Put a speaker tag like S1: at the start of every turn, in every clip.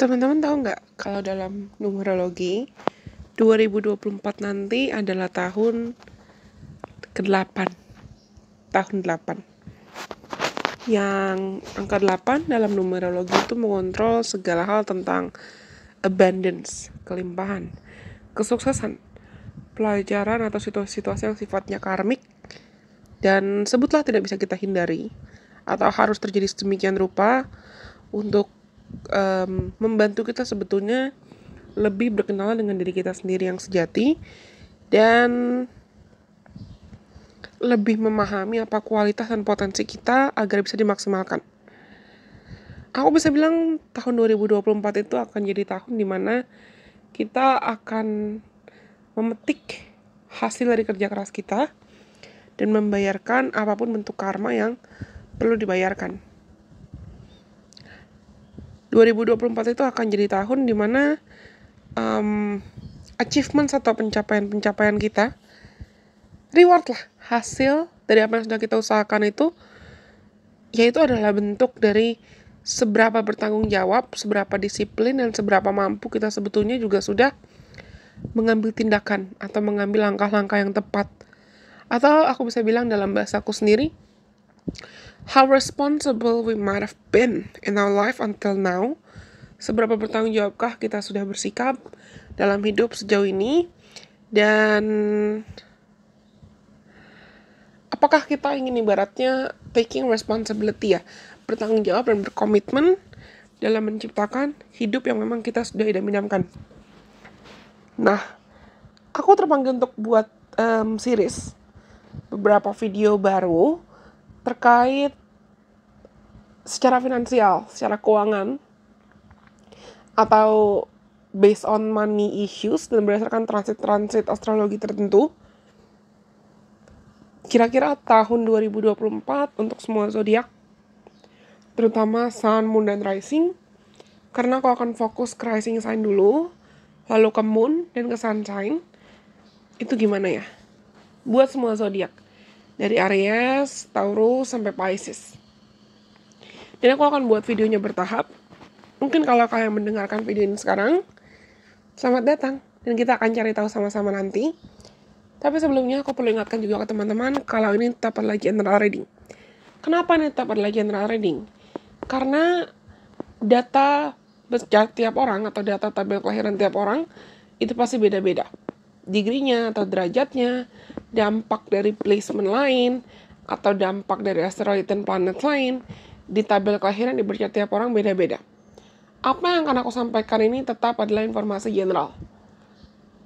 S1: teman-teman tahu nggak kalau dalam numerologi 2024 nanti adalah tahun ke-8 tahun 8 yang angka 8 dalam numerologi itu mengontrol segala hal tentang abundance, kelimpahan, kesuksesan, pelajaran atau situasi-situasi yang sifatnya karmik dan sebutlah tidak bisa kita hindari atau harus terjadi sedemikian rupa untuk um, membantu kita sebetulnya lebih berkenalan dengan diri kita sendiri yang sejati dan lebih memahami apa kualitas dan potensi kita agar bisa dimaksimalkan. Aku bisa bilang tahun 2024 itu akan jadi tahun dimana kita akan memetik hasil dari kerja keras kita dan membayarkan apapun bentuk karma yang perlu dibayarkan. 2024 itu akan jadi tahun dimana um, achievement atau pencapaian-pencapaian kita reward lah hasil dari apa yang sudah kita usahakan itu yaitu adalah bentuk dari seberapa bertanggung jawab, seberapa disiplin dan seberapa mampu kita sebetulnya juga sudah mengambil tindakan atau mengambil langkah-langkah yang tepat. Atau aku bisa bilang dalam bahasaku sendiri how responsible we might have been in our life until now, seberapa bertanggung jawabkah kita sudah bersikap dalam hidup sejauh ini, dan apakah kita ingin ibaratnya taking responsibility ya, bertanggung jawab dan berkomitmen dalam menciptakan hidup yang memang kita sudah idam-idamkan. Nah, aku terpanggil untuk buat um, series beberapa video baru terkait secara finansial, secara keuangan, atau based on money issues dan berdasarkan transit-transit astrologi tertentu. Kira-kira tahun 2024 untuk semua zodiak, terutama Sun, Moon, dan Rising, karena aku akan fokus ke Rising Sign dulu, lalu ke Moon dan ke Sun Sign, itu gimana ya? Buat semua zodiak dari Aries, Taurus sampai Pisces. Dan aku akan buat videonya bertahap. Mungkin kalau kalian mendengarkan video ini sekarang, selamat datang dan kita akan cari tahu sama-sama nanti. Tapi sebelumnya aku perlu ingatkan juga ke teman-teman kalau ini tetap adalah general reading. Kenapa ini tetap adalah general reading? Karena data tiap orang atau data tabel kelahiran tiap orang itu pasti beda-beda. degree atau derajatnya dampak dari placement lain atau dampak dari asteroid dan planet lain di tabel kelahiran diberikan tiap orang beda-beda. Apa yang akan aku sampaikan ini tetap adalah informasi general.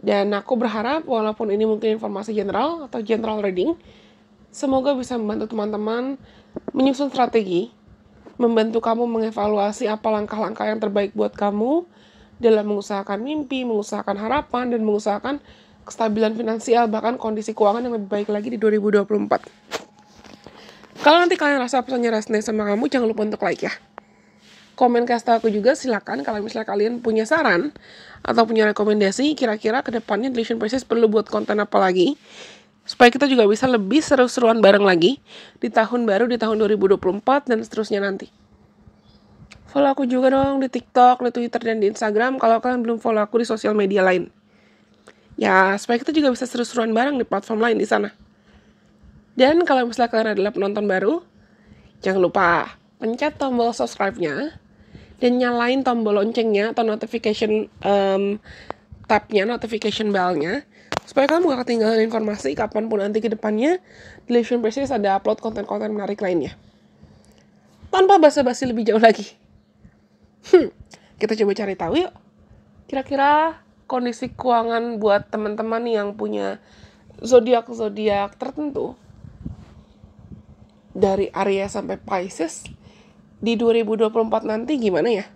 S1: Dan aku berharap walaupun ini mungkin informasi general atau general reading, semoga bisa membantu teman-teman menyusun strategi, membantu kamu mengevaluasi apa langkah-langkah yang terbaik buat kamu dalam mengusahakan mimpi, mengusahakan harapan, dan mengusahakan kestabilan finansial bahkan kondisi keuangan yang lebih baik lagi di 2024. Kalau nanti kalian rasa pesannya resonate sama kamu, jangan lupa untuk like ya. Komen kasih tau aku juga silakan kalau misalnya kalian punya saran atau punya rekomendasi kira-kira kedepannya Deletion Process perlu buat konten apa lagi supaya kita juga bisa lebih seru-seruan bareng lagi di tahun baru di tahun 2024 dan seterusnya nanti. Follow aku juga dong di TikTok, di Twitter, dan di Instagram kalau kalian belum follow aku di sosial media lain ya supaya kita juga bisa seru-seruan bareng di platform lain di sana. Dan kalau misalnya kalian adalah penonton baru, jangan lupa pencet tombol subscribe-nya dan nyalain tombol loncengnya atau notification um, tab-nya, notification bell-nya supaya kamu gak ketinggalan informasi kapanpun nanti ke depannya Delicious Precious ada upload konten-konten menarik lainnya. Tanpa basa-basi lebih jauh lagi. Hmm, kita coba cari tahu yuk. Kira-kira kondisi keuangan buat teman-teman yang punya zodiak-zodiak tertentu dari Aries sampai Pisces di 2024 nanti gimana ya?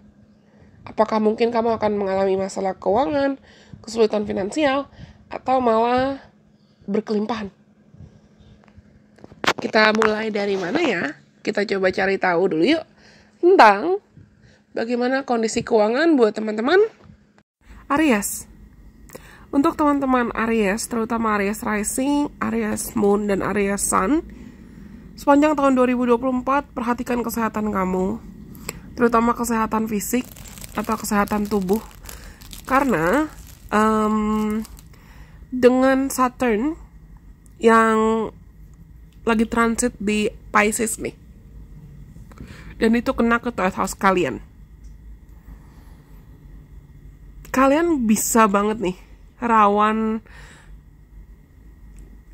S1: Apakah mungkin kamu akan mengalami masalah keuangan, kesulitan finansial, atau malah berkelimpahan? Kita mulai dari mana ya? Kita coba cari tahu dulu yuk tentang bagaimana kondisi keuangan buat teman-teman Aries. Untuk teman-teman Aries, terutama Aries Rising, Aries Moon, dan Aries Sun, sepanjang tahun 2024 perhatikan kesehatan kamu, terutama kesehatan fisik atau kesehatan tubuh, karena um, dengan Saturn yang lagi transit di Pisces nih, dan itu kena ke third house kalian kalian bisa banget nih rawan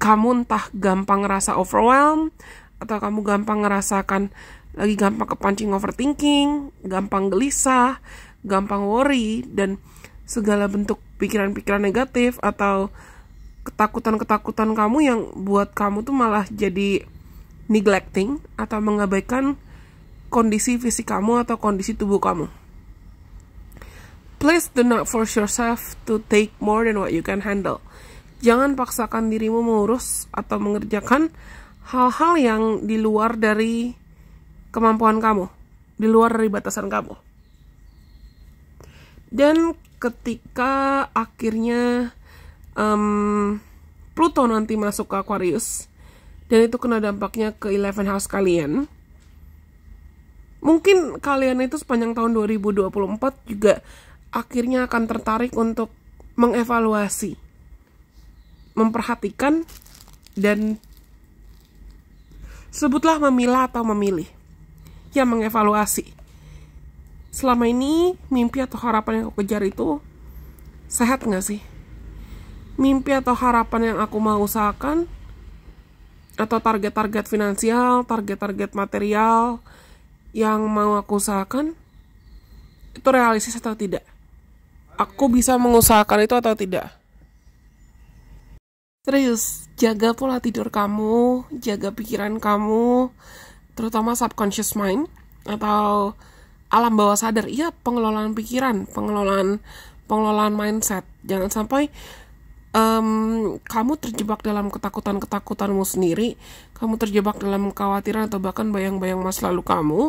S1: kamu entah gampang ngerasa overwhelmed atau kamu gampang ngerasakan lagi gampang kepancing overthinking, gampang gelisah, gampang worry dan segala bentuk pikiran-pikiran negatif atau ketakutan-ketakutan kamu yang buat kamu tuh malah jadi neglecting atau mengabaikan kondisi fisik kamu atau kondisi tubuh kamu. Please do not force yourself to take more than what you can handle. Jangan paksakan dirimu mengurus atau mengerjakan hal-hal yang di luar dari kemampuan kamu, di luar dari batasan kamu. Dan ketika akhirnya um, Pluto nanti masuk ke Aquarius, dan itu kena dampaknya ke 11 house kalian, mungkin kalian itu sepanjang tahun 2024 juga akhirnya akan tertarik untuk mengevaluasi, memperhatikan, dan sebutlah memilah atau memilih. yang mengevaluasi. Selama ini, mimpi atau harapan yang aku kejar itu sehat nggak sih? Mimpi atau harapan yang aku mau usahakan, atau target-target finansial, target-target material yang mau aku usahakan, itu realistis atau tidak? aku bisa mengusahakan itu atau tidak? Serius, jaga pola tidur kamu, jaga pikiran kamu, terutama subconscious mind atau alam bawah sadar. Iya, pengelolaan pikiran, pengelolaan pengelolaan mindset. Jangan sampai um, kamu terjebak dalam ketakutan-ketakutanmu sendiri, kamu terjebak dalam kekhawatiran atau bahkan bayang-bayang masa lalu kamu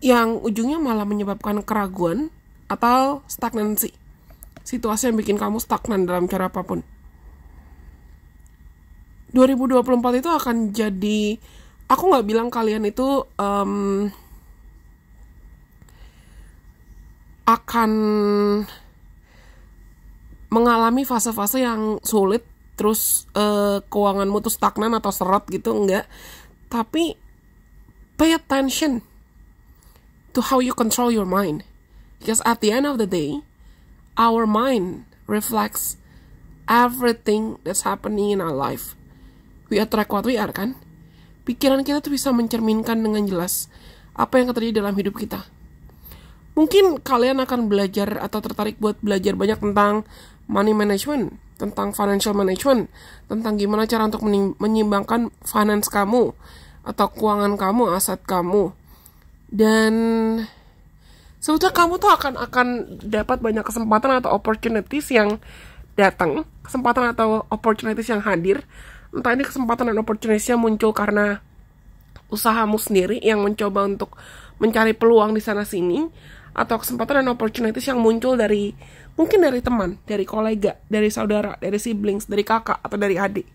S1: yang ujungnya malah menyebabkan keraguan atau stagnansi. Situasi yang bikin kamu stagnan dalam cara apapun. 2024 itu akan jadi aku nggak bilang kalian itu um, akan mengalami fase-fase yang sulit terus uh, keuanganmu tuh stagnan atau seret gitu enggak tapi pay attention to how you control your mind Because at the end of the day, our mind reflects everything that's happening in our life. We attract what we are, kan? Pikiran kita tuh bisa mencerminkan dengan jelas apa yang terjadi dalam hidup kita. Mungkin kalian akan belajar atau tertarik buat belajar banyak tentang money management, tentang financial management, tentang gimana cara untuk menyimbangkan finance kamu, atau keuangan kamu, aset kamu. Dan sebetulnya kamu tuh akan akan dapat banyak kesempatan atau opportunities yang datang kesempatan atau opportunities yang hadir entah ini kesempatan dan yang muncul karena usahamu sendiri yang mencoba untuk mencari peluang di sana sini atau kesempatan dan opportunities yang muncul dari mungkin dari teman, dari kolega, dari saudara, dari siblings, dari kakak atau dari adik.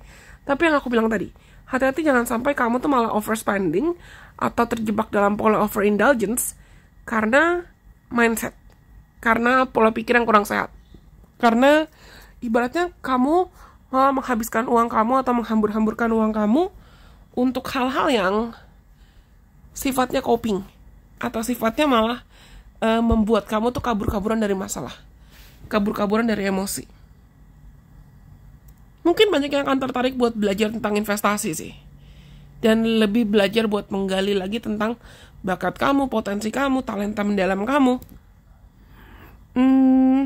S1: Tapi yang aku bilang tadi, hati-hati jangan sampai kamu tuh malah overspending atau terjebak dalam pola overindulgence karena mindset karena pola pikir yang kurang sehat karena ibaratnya kamu malah menghabiskan uang kamu atau menghambur-hamburkan uang kamu untuk hal-hal yang sifatnya coping atau sifatnya malah e, membuat kamu tuh kabur-kaburan dari masalah, kabur-kaburan dari emosi. Mungkin banyak yang akan tertarik buat belajar tentang investasi sih. Dan lebih belajar buat menggali lagi tentang bakat kamu, potensi kamu, talenta mendalam kamu. Hmm,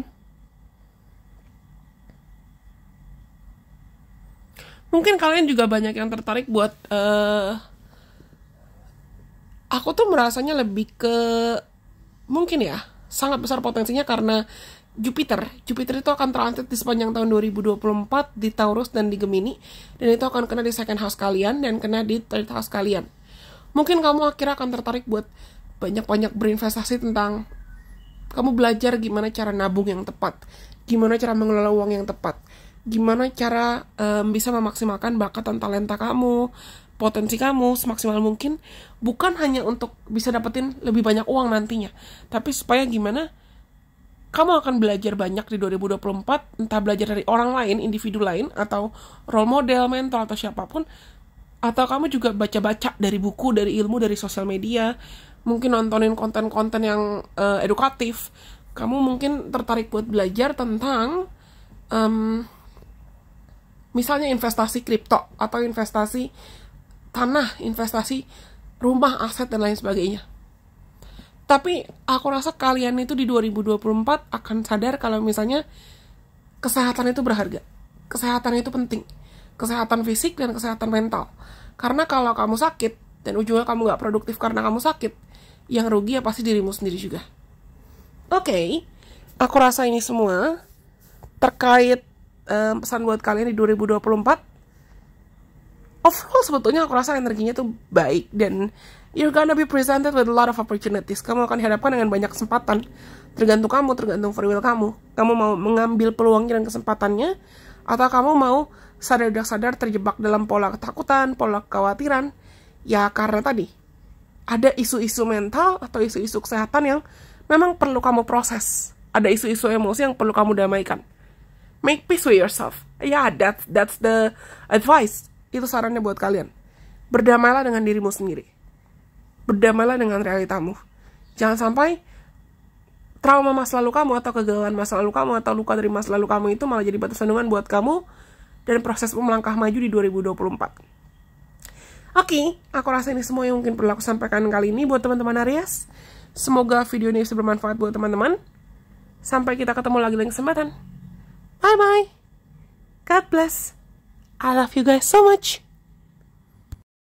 S1: mungkin kalian juga banyak yang tertarik buat uh, aku tuh merasanya lebih ke mungkin ya sangat besar potensinya karena Jupiter. Jupiter itu akan transit di sepanjang tahun 2024 di Taurus dan di Gemini dan itu akan kena di second house kalian dan kena di third house kalian mungkin kamu akhirnya akan tertarik buat banyak-banyak berinvestasi tentang kamu belajar gimana cara nabung yang tepat, gimana cara mengelola uang yang tepat, gimana cara um, bisa memaksimalkan bakat dan talenta kamu, potensi kamu semaksimal mungkin, bukan hanya untuk bisa dapetin lebih banyak uang nantinya, tapi supaya gimana kamu akan belajar banyak di 2024, entah belajar dari orang lain, individu lain, atau role model, mentor, atau siapapun, atau kamu juga baca-baca dari buku, dari ilmu, dari sosial media, mungkin nontonin konten-konten yang uh, edukatif, kamu mungkin tertarik buat belajar tentang um, misalnya investasi kripto atau investasi tanah, investasi rumah, aset dan lain sebagainya. Tapi aku rasa kalian itu di 2024 akan sadar kalau misalnya kesehatan itu berharga. Kesehatan itu penting kesehatan fisik dan kesehatan mental. Karena kalau kamu sakit dan ujungnya kamu gak produktif karena kamu sakit, yang rugi ya pasti dirimu sendiri juga. Oke, okay, aku rasa ini semua terkait um, pesan buat kalian di 2024. Overall sebetulnya aku rasa energinya tuh baik dan you're gonna be presented with a lot of opportunities. Kamu akan dihadapkan dengan banyak kesempatan. Tergantung kamu, tergantung free will kamu. Kamu mau mengambil peluangnya dan kesempatannya atau kamu mau sadar tidak sadar terjebak dalam pola ketakutan, pola kekhawatiran, ya karena tadi ada isu-isu mental atau isu-isu kesehatan yang memang perlu kamu proses. Ada isu-isu emosi yang perlu kamu damaikan. Make peace with yourself. Ya, yeah, that's, that's the advice. Itu sarannya buat kalian. Berdamailah dengan dirimu sendiri. Berdamailah dengan realitamu. Jangan sampai trauma masa lalu kamu atau kegagalan masa lalu kamu atau luka dari masa lalu kamu itu malah jadi batu sandungan buat kamu dan proses melangkah maju di 2024. Oke, okay, aku rasa ini semua yang mungkin perlu aku sampaikan kali ini buat teman-teman Aries. Semoga video ini bisa bermanfaat buat teman-teman. Sampai kita ketemu lagi dalam kesempatan. Bye-bye. God bless. I love you guys so much.